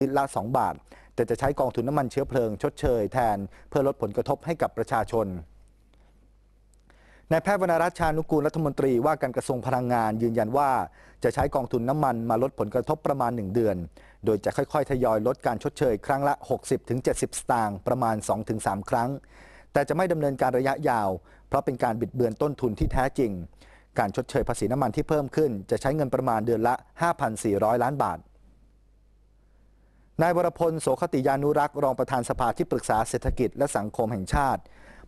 ลิตรละ2บาท แต่จะใช้กองทุนน้ำมันเชื้อเพลิง ชดเชยแทนเพื่อลดผลกระทบให้กับประชาชนนายแพทย์วรรณรัชชานุกูลรัฐมนตรีว่าการกระทรวงพลังงานยืนยันว่า จะใช้กองทุนน้ำมันมาลดผลกระทบประมาณ 1 เดือน โดยจะค่อยๆ ทยอย ลดการชดเชย ครั้งละ 60-70 สตางค์ประมาณ2-3ครั้ง แต่จะไม่ดำเนินการระยะยาว เพราะเป็นการบิดเบือนต้นทุนที่แท้จริง การชดเชยภาษีน้ำมันที่เพิ่มขึ้น จะใช้เงินประมาณเดือนละ 5,400 ล้านบาทนายวรพล โสคติยานุรักษ์รองประธานสภาที่ปรึกษาเศรษฐกิจและสังคมแห่งชาติ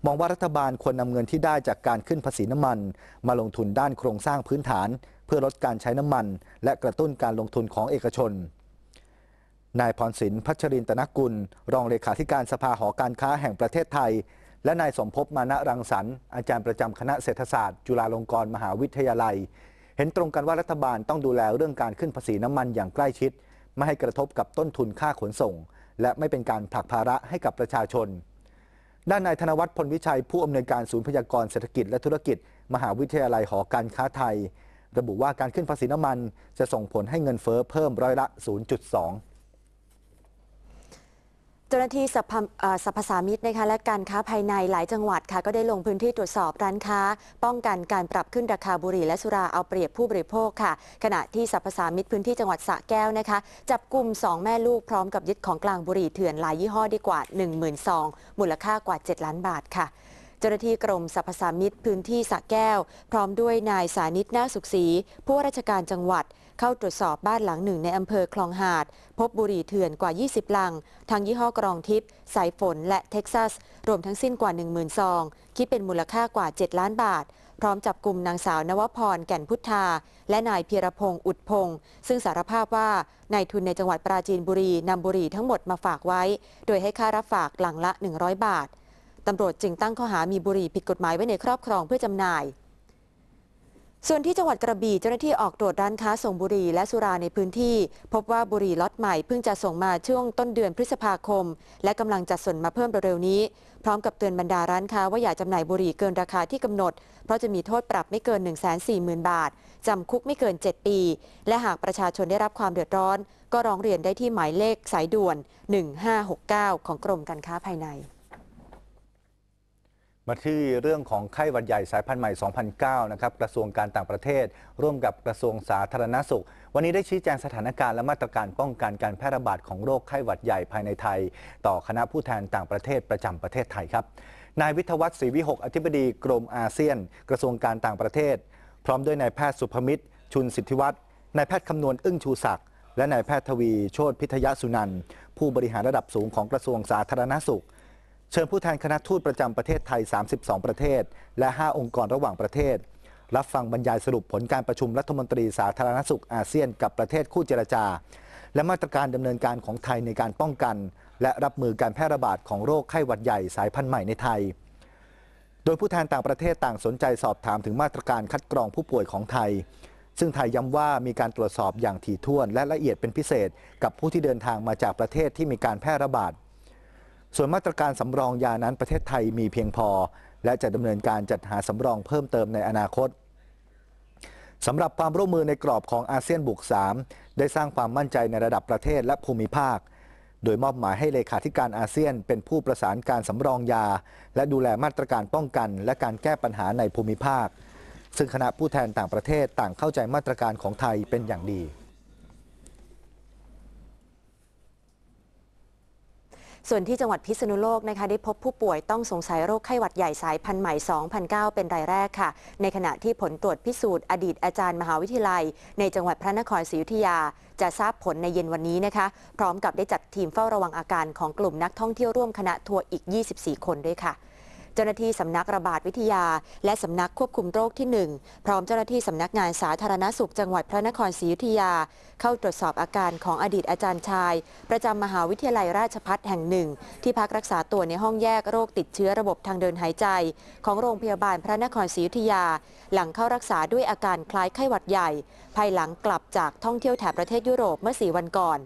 มองว่ารัฐบาลควรนำเงินที่ได้จากการขึ้นภาษีน้ำมัน มาลงทุนด้านโครงสร้างพื้นฐานเพื่อลดการใช้น้ำมัน และกระตุ้นการลงทุนของเอกชน นายพรศินพัชรินตนกุล รองเลขาธิการสภาหอการค้าแห่งประเทศไทย และนายสมภพมานะรังสรรค์อาจารย์ประจำคณะเศรษฐศาสตร์ จุฬาลงกรณ์มหาวิทยาลัย เห็นตรงกันว่ารัฐบาลต้องดูแลเรื่องการขึ้นภาษีน้ำมันอย่างใกล้ชิดไม่ให้กระทบกับต้นทุนค่าขนส่ง และไม่เป็นการผลักภาระให้กับประชาชน ด้านนายธนวัฒน์พลวิชัย ผู้อำนวยการศูนย์พยากรเศรษฐกิจและธุรกิจ มหาวิทยาลัยหอการค้าไทย ระบุว่าการขึ้นภาษีน้ำมันจะส่งผลให้เงินเฟ้อเพิ่มร้อยละ 0.2จ้าหน้าที่สรรพสามิตรนะคะและการค้าภายในหลายจังหวัดค่ะก็ได้ลงพื้นที่ตรวจสอบร้านค้า ป้องกันการปรับขึ้นราคาบุหรี่ และสุราเอาเปรียบผู้บริโภคค่ะขณะที่สภรพสามิตรพื้นที่จังหวัดสระแก้วนะคะจับกลุ่ม 2 แม่ลูกพร้อมกับยึดของกลางบุหรี่เถื่อนหลายยี่ห้อดีกว่า1 2่งหมูลค่ากว่า 7 ล้านบาทค่ะ เจ้าหน้าที่กรมสรรพสามิตพื้นที่สระแก้วพร้อมด้วยนายสานิตนาสุขศรีผู้ว่าราชการจังหวัดเข้าตรวจสอบบ้านหลังหนึ่งในอำเภอคลองหาด พบบุหรี่เถื่อนกว่า 20 ลัง ทั้งยี่ห้อกรองทิพย์สายฝน และเท็กซัส รวมทั้งสิ้นกว่า10,000ซองคิดเป็นมูลค่ากว่า 7 ล้านบาท พร้อมจับกลุ่มนางสาว นวพร แก่นพุทธา และนายเพียรพงศ์อุดพงศ์ซึ่งสารภาพว่านายทุนในจังหวัดปราจีนบุรีนำบุหรี่ทั้งหมดมาฝากไว้ โดยให้ค่ารับฝากหลังละ 100 บาทตำรวจจึงตั้งข้อหามีบุหรี่ผิดกฎหมายไว้ในครอบครองเพื่อจำหน่ายส่วนที่จังหวัดกระบี่เจ้าหน้าที่ออกตรวจร้านค้าส่งบุหรี่และสุราในพื้นที่ พบว่าบุหรี่ล็อตใหม่เพิ่งจะส่งมาช่วงต้นเดือนพฤษภาคมและกำลังจัดส่งมาเพิ่มเร็วๆนี้พร้อมกับเตือนบรรดาร้านค้าว่าอย่าจำหน่ายบุหรี่เกินราคาที่กำหนด เพราะจะมีโทษปรับไม่เกิน 1 4 0 0 0 0 บาทจำคุกไม่เกิน 7 ปี และหากประชาชนได้รับความเดือดร้อน ก็ร้องเรียนได้ที่หมายเลขสายด่วน 1569 ของกรมการค้าภายในาที่เรื่องของไข้หวัดใหญ่สายพันธุ์ใหม่ 2009 นะครับ กระทรวงการต่างประเทศร่วมกับกระทรวงสาธารณสุข วันนี้ได้ชี้แจงสถานการณ์และมาตรการป้องกันการแพร่ระบาดของโรคไข้หวัดใหญ่ภายในไทย ต่อคณะผู้แทนต่างประเทศประจำประเทศไทยครับ นายวิทวัตศรีวิหกอธิบดีกรมอาเซียน กระทรวงการต่างประเทศ พร้อมด้วยนายแพทย์สุภมิตรชุนสิทธิวัฒน์ นายแพทย์คำนวณอึ้งชูศักดิ์และนายแพทย์ทวีโชติพิทยสุนันท์ผู้บริหารระดับสูงของกระทรวงสาธารณสุขเชิญผู้แทนคณะทูตประจำประเทศไทย 32 ประเทศและ 5 องค์กรระหว่างประเทศ รับฟังบรรยายสรุปผลการประชุมรัฐมนตรีสาธารณสุขอาเซียน กับประเทศคู่เจรจา และมาตรการดำเนินการของไทยในการป้องกัน และรับมือการแพร่ระบาดของโรคไข้หวัดใหญ่สายพันธุ์ใหม่ในไทย โดยผู้แทนต่างประเทศต่างสนใจสอบถามถึงมาตรการคัดกรองผู้ป่วยของไทย ซึ่งไทยย้ำว่ามีการตรวจสอบอย่างถี่ถ้วน และละเอียดเป็นพิเศษกับผู้ที่เดินทางมาจากประเทศที่มีการแพร่ระบาดส่วนมาตรการสำรองยานั้นประเทศไทยมีเพียงพอ และจะดำเนินการจัดหาสำรองเพิ่มเติมในอนาคตสำหรับความร่วมมือในกรอบของอาเซียนบุก3 ได้สร้างความมั่นใจในระดับประเทศและภูมิภาค โดยมอบหมายให้เลขาธิการอาเซียน เป็นผู้ประสานการสำรองยา และดูแลมาตรการป้องกันและการแก้ปัญหาในภูมิภาค ซึ่ง คณะผู้แทนต่างประเทศต่างเข้าใจมาตรการของไทยเป็นอย่างดีส่วนที่จังหวัดพิษณุโลกนะคะได้พบผู้ป่วยต้องสงสัยโรคไข้หวัดใหญ่สายพันธุ์ใหม่ 2009 เป็นรายแรกค่ะ ในขณะที่ผลตรวจพิสูจน์อดีตอาจารย์มหาวิทยาลัย ในจังหวัดพระนครศรีอยุธยา จะทราบผลในเย็นวันนี้นะคะ พร้อมกับได้จัดทีมเฝ้าระวังอาการของกลุ่มนักท่องเที่ยวร่วมคณะทัวร์อีก 24 คนด้วยค่ะเจ้าหน้าที่สำนักระบาดวิทยาและสำนักควบคุมโรคที่ 1 พร้อมเจ้าหน้าที่สำนักงานสาธารณสุขจังหวัดพระนครศรีอยุธยา เข้าตรวจสอบอาการของอดีตอาจารย์ชาย ประจำมหาวิทยาลัยราชพัฒแห่งหนึ่ง ที่พักรักษาตัวในห้องแยกโรคติดเชื้อระบบทางเดินหายใจ ของโรงพยาบาลพระนครศรีอยุธยา หลังเข้ารักษาด้วยอาการคล้ายไข้หวัดใหญ่ ภายหลังกลับจากท่องเที่ยวแถบประเทศยุโรปเมื่อ4วันก่อน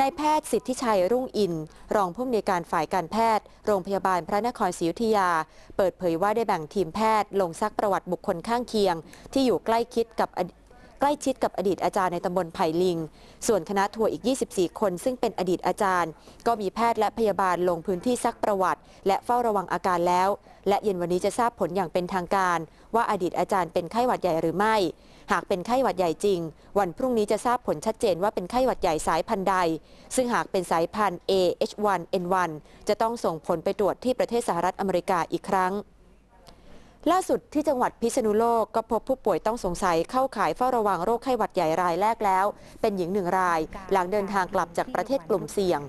นายแพทย์สิทธิชัยรุ่งอิน รองผู้อำนวยการฝ่ายการแพทย์ โรงพยาบาลพระนครศรีอยุธยา เปิดเผยว่าได้แบ่งทีมแพทย์ลงซักประวัติบุคคลข้างเคียงที่อยู่ใกล้คิดกับล้ชิดกับอดีตอาจารย์ในตำบลไผ่ลิง ส่วนคณะทัวร์อีก 24 คนซึ่งเป็นอดีตอาจารย์ ก็มีแพทย์และพยาบาลลงพื้นที่ซักประวัติ และเฝ้าระวังอาการแล้ว และเย็นวันนี้จะทราบผลอย่างเป็นทางการ ว่าอดีตอาจารย์เป็นไข้หวัดใหญ่หรือไม่ หากเป็นไข้หวัดใหญ่จริง วันพรุ่งนี้จะทราบผลชัดเจน ว่าเป็นไข้หวัดใหญ่สายพันธุ์ใด ซึ่งหากเป็นสายพันธุ์ AH1N1 จะต้องส่งผลไปตรวจที่ประเทศสหรัฐอเมริกาอีกครั้งล่าสุดที่จังหวัดพิษณุโลกก็พบผู้ป่วยต้องสงสัยเข้าข่ายเฝ้าระวังโรคไข้หวัดใหญ่รายแรกแล้ว เป็นหญิงหนึ่งราย หลังเดินทางกลับจากประเทศกลุ่มเสี่ยง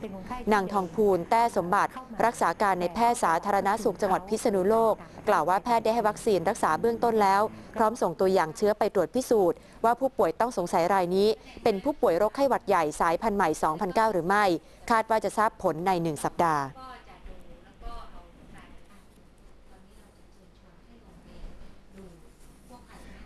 นางทองพูลแต้สมบัติ รักษาการในแพทย์สาธารณสุขจังหวัดพิษณุโลก กล่าวว่าแพทย์ได้ให้วัคซีนรักษาเบื้องต้นแล้ว พร้อมส่งตัวอย่างเชื้อไปตรวจพิสูจน์ว่าผู้ป่วยต้องสงสัยรายนี้ เป็นผู้ป่วยโรคไข้หวัดใหญ่สายพันธุ์ใหม่ 2009 หรือไม่ คาดว่าจะทราบผลใน 1 สัปดาห์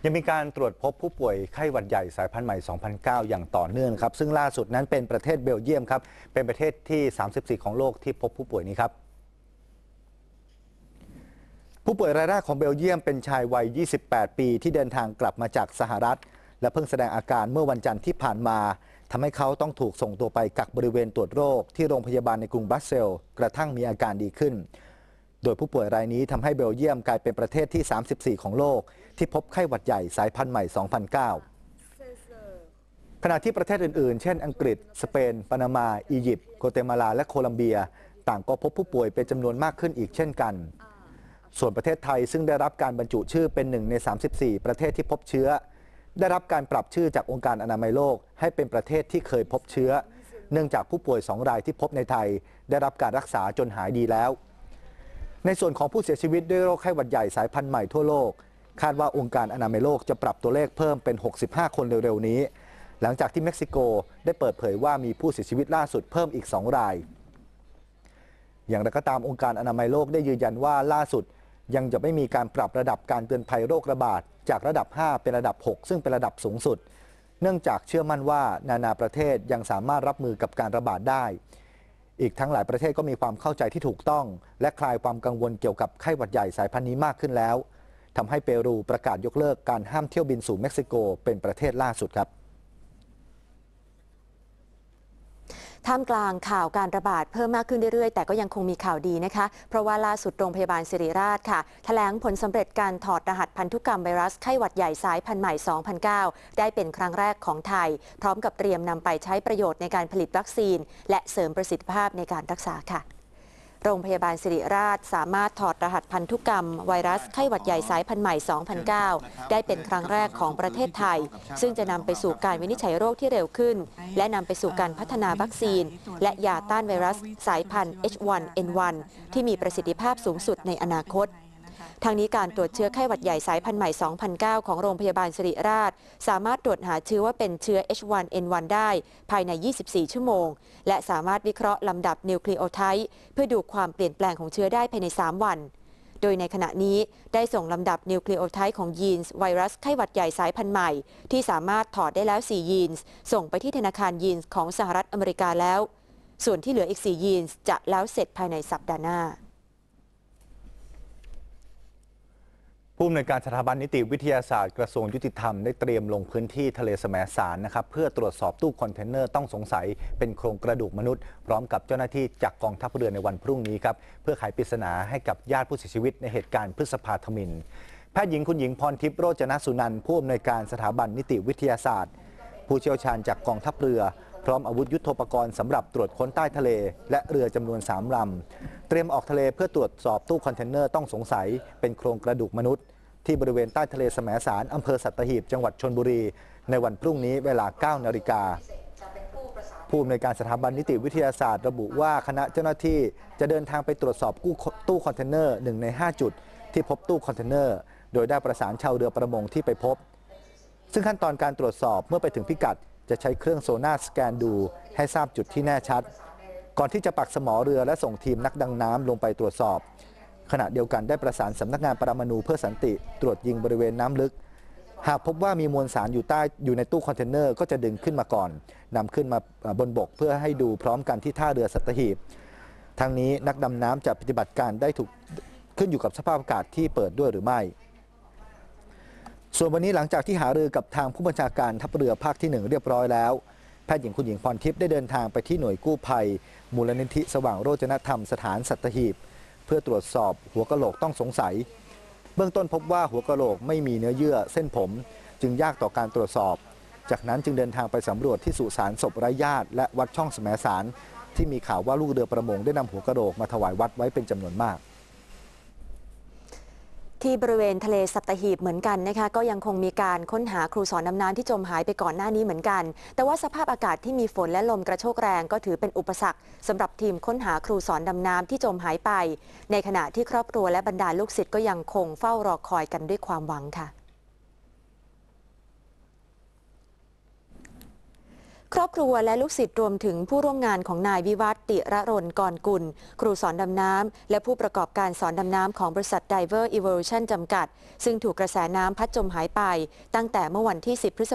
ยังมีการตรวจพบผู้ป่วย ไข้หวัดใหญ่สายพันธุ์ใหม่ 2009 อย่างต่อเนื่องครับซึ่งล่าสุดนั้นเป็นประเทศเบลเยียมครับเป็นประเทศที่ 34 ของโลกที่พบผู้ป่วยนี้ครับ ผู้ป่วยรายแรกของเบลเยียมเป็นชายวัย 28 ปีที่เดินทางกลับมาจากสหรัฐ และเพิ่งแสดงอาการเมื่อวันจันทร์ที่ผ่านมา ทำให้เขาต้องถูกส่งตัวไปกักบริเวณตรวจโรค ที่โรงพยาบาลในกรุงบรัสเซลกระทั่งมีอาการดีขึ้นโดยผู้ป่วยรายนี้ทำให้เบลเยียมกลายเป็นประเทศที่ 34 ของโลก ที่พบไข้หวัดใหญ่สายพันธุ์ใหม่ 2009 ขณะที่ประเทศอื่นๆ เช่น อังกฤษ สเปน ปานามา อียิปต์โกเตมาลาและโคลัมเบีย ต่างก็พบผู้ป่วยเป็นจำนวนมากขึ้นอีกเช่นกัน ส่วนประเทศไทยซึ่งได้รับการบรรจุชื่อเป็นหนึ่งใน 34 ประเทศที่พบเชื้อ ได้รับการปรับชื่อจากองค์การอนามัยโลกให้เป็นประเทศที่เคยพบเชื้อ เนื่องจากผู้ป่วยสองรายที่พบในไทย ได้รับการรักษาจนหายดีแล้วในส่วนของผู้เสียชีวิตด้วยโรคไข้หวัดใหญ่สายพันธุ์ใหม่ทั่วโลกคาดว่าองค์การอนามัยโลกจะปรับตัวเลขเพิ่มเป็น 65 คนเร็วๆนี้ หลังจากที่เม็กซิโกได้เปิดเผยว่ามีผู้เสียชีวิตล่าสุดเพิ่มอีก2รายอย่างไรก็ตามองค์การอนามัยโลกได้ยืนยันว่าล่าสุด ยังจะไม่มีการปรับระดับการเตือนภัยโรคระบาดจากระดับ 5 เป็นระดับ 6 ซึ่งเป็นระดับสูงสุด เนื่องจากเชื่อมั่นว่านานาประเทศยังสามารถรับมือกับการระบาดได้อีกทั้งหลายประเทศก็มีความเข้าใจที่ถูกต้อง และคลายความกังวลเกี่ยวกับไข้หวัดใหญ่สายพันธุ์นี้มากขึ้นแล้วทำให้เปรูประกาศยกเลิกการห้ามเที่ยวบินสู่เม็กซิโกเป็นประเทศล่าสุดครับท่ามกลางข่าวการระบาดเพิ่มมากขึ้นเรื่อยๆแต่ก็ยังคงมีข่าวดีนะคะ เพราะว่าล่าสุดโรงพยาบาลศิริราชค่ะถแถลงผลสำเร็จการถอดรหัสพันธุกรรมไวรัส ไข้หวัดใหญ่สายพันธุ์ใหม่ 2009 ได้เป็นครั้งแรกของไทย พร้อมกับเตรียมนำไปใช้ประโยชน์ในการผลิตวัคซีน และเสริมประสิทธิภาพในการรักษาค่ะโรงพยาบาลสิริราชสามารถถอดรหัสพันธุกรรมไวรัสไข้หวัดใหญ่ สายพันธุ์ใหม่ 2009 ได้เป็นครั้งแรกของประเทศไทย ซึ่งจะนำไปสู่การวินิจฉัยโรคที่เร็วขึ้น และนำไปสู่การพัฒนาวัคซีน และยาต้านไวรัสสายพันธุ์ H1N1 ที่มีประสิทธิภาพสูงสุดในอนาคตทางนี้การตรวจเชื้อไข้หวัดใหญ่สายพันธุ์ใหม่ 2009 ของโรงพยาบาลสิริราช สามารถตรวจหาเชื้อว่าเป็นเชื้อ H1N1 ได้ภายใน 24 ชั่วโมง และสามารถวิเคราะห์ลำดับนิวคลีโอไทป์เพื่อดูความเปลี่ยนแปลงของเชื้อได้ภายใน 3 วัน โดยในขณะนี้ได้ส่งลำดับนิวคลีโอไทป์ของยีนส์ไวรัสไข้หวัดใหญ่สายพันธุ์ใหม่ ที่สามารถถอดได้แล้ว 4 ยีนส์ส่งไปที่ธนาคารยีนส์ของสหรัฐอเมริกาแล้วส่วนที่เหลืออีก 4 ยีนส์จะแล้วเสร็จภายในสัปดาห์หน้าผู้อำนวยการสถาบันนิติวิทยาศาสตร์กระทรวงยุติธรรมได้เตรียมลงพื้นที่ทะเลสมสารนะครับเพื่อตรวจสอบตู้คอนเทนเนอร์ต้องสงสัยเป็นโครงกระดูกมนุษย์ พร้อมกับเจ้าหน้าที่จากกองทัพเรือในวันพรุ่งนี้ครับ เพื่อไขปริศนาให้กับญาติผู้เสียชีวิตในเหตุการณ์พฤษภาธมินแพทย์หญิงคุณหญิงพรทิพย์โรจนสุนันท์ผู้อำนวยการสถาบันนิติวิทยาศาสตร์ ผู้เชี่ยวชาญจากกองทัพเรือพร้อมอาวุธยุโทโธปกรณ์สำหรับตรวจค้นใต้ทะเลและเรือจำนวน3ลำเตรียมออกทะเลเพื่อตรวจสอบตู้คอนเทนเนอร์ต้องสงสัย เป็นโครงกระดูกมนุษย์ ที่บริเวณใต้ทะเลสมสารอำเภอสัตหีบจังหวัดชนบุรี ในวันพรุ่งนี้เวลา 9 นาฬิกาผู้อำนวยการสถาบันนิติวิทยาศาสตร์ ระบุว่า คณะเจ้าหน้าที่จะเดินทางไปตรวจสอบตู้คอนเทนเนอร์หนึ่งใน5 จุด ที่พบตู้คอนเทนเนอร์โดยได้ประสานชาวเรือประมงที่ไปพบ ซึ่งขั้นตอนการตรวจสอบเมื่อไปถึงพิกัดจะใช้เครื่องโซน่าสแกนดูให้ทราบจุดที่แน่ชัด ก่อนที่จะปักสมอเรือและส่งทีมนักดำน้ำลงไปตรวจสอบ ขณะเดียวกันได้ประสานสำนักงานปรมาณูเพื่อสันติ ตรวจยิงบริเวณน้ำลึก หากพบว่ามีมวลสารอยู่ใต้อยู่ในตู้คอนเทนเนอร์ก็จะดึงขึ้นมาก่อนนำขึ้นมาบนบกเพื่อให้ดูพร้อมกันที่ท่าเรือสัตหีบทางนี้นักดำน้ำจะปฏิบัติการได้ถูกขึ้นอยู่กับสภาพอากาศที่เปิดด้วยหรือไม่ส่วนวันนี้หลังจากที่หารือกับทางผู้บัญชาการทัพเรือภาคที่1เรียบร้อยแล้ว แพทย์หญิงคุณหญิงพรทิพย์ได้เดินทางไปที่หน่วยกู้ภัยมูลนิธิ สว่างโรจนธรรมสถานสัตหีบเพื่อตรวจสอบหัวกะโหลกต้องสงสัย เบื้องต้นพบว่าหัวกะโหลกไม่มีเนื้อเยื่อเส้นผมจึงยากต่อการตรวจสอบ จากนั้นจึงเดินทางไปสำรวจที่สุสานศพไร้ญาติและวัดช่องสมสารที่มีข่าวว่าลูกเรือประมงได้นำหัวกะโหลกมาถวายวัดไว้เป็นจำนวนมากที่บริเวณทะเลสัตหีบเหมือนกันนะคะ ก็ยังคงมีการค้นหาครูสอนน้ำน้ำที่จมหายไปก่อนหน้านี้เหมือนกัน แต่ว่าสภาพอากาศที่มีฝนและลมกระโชกแรงก็ถือเป็นอุปสรรคสำหรับทีมค้นหาครูสอนดำน้ำที่จมหายไป ในขณะที่ครอบครัวและบรรดาลูกศิษย์ก็ยังคงเฝ้ารอคอยกันด้วยความหวังค่ะครอบครัวและลูกศิษย์รวมถึงผู้ร่วมงานของนายวิวัฒติระรนกรกุลครูสอนดำน้ำและผู้ประกอบการสอนดำน้ำของบริษัท Diver Evolution จำกัด ซึ่งถูกกระแสน้ำพัดจมหายไปตั้งแต่เมื่อวันที่ 10 พฤษ